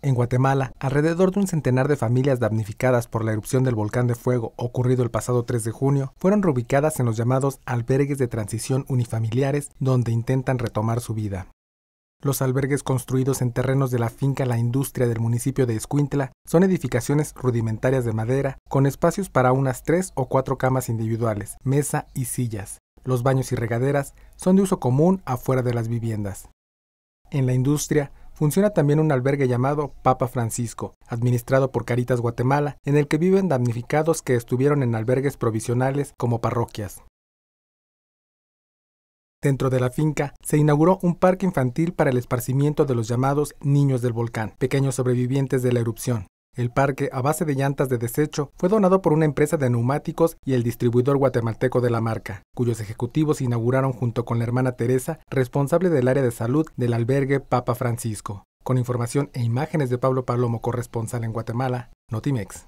En Guatemala, alrededor de un centenar de familias damnificadas por la erupción del volcán de fuego ocurrido el pasado 3 de junio fueron reubicadas en los llamados albergues de transición unifamiliares donde intentan retomar su vida. Los albergues construidos en terrenos de la finca La Industria del municipio de Escuintla son edificaciones rudimentarias de madera con espacios para unas tres o cuatro camas individuales, mesa y sillas. Los baños y regaderas son de uso común afuera de las viviendas. En la industria funciona también un albergue llamado Papa Francisco, administrado por Caritas Guatemala, en el que viven damnificados que estuvieron en albergues provisionales como parroquias. Dentro de la finca se inauguró un parque infantil para el esparcimiento de los llamados niños del volcán, pequeños sobrevivientes de la erupción. El parque, a base de llantas de desecho, fue donado por una empresa de neumáticos y el distribuidor guatemalteco de la marca, cuyos ejecutivos inauguraron junto con la hermana Teresa, responsable del área de salud del albergue Papa Francisco. Con información e imágenes de Pablo Palomo, corresponsal en Guatemala, Notimex.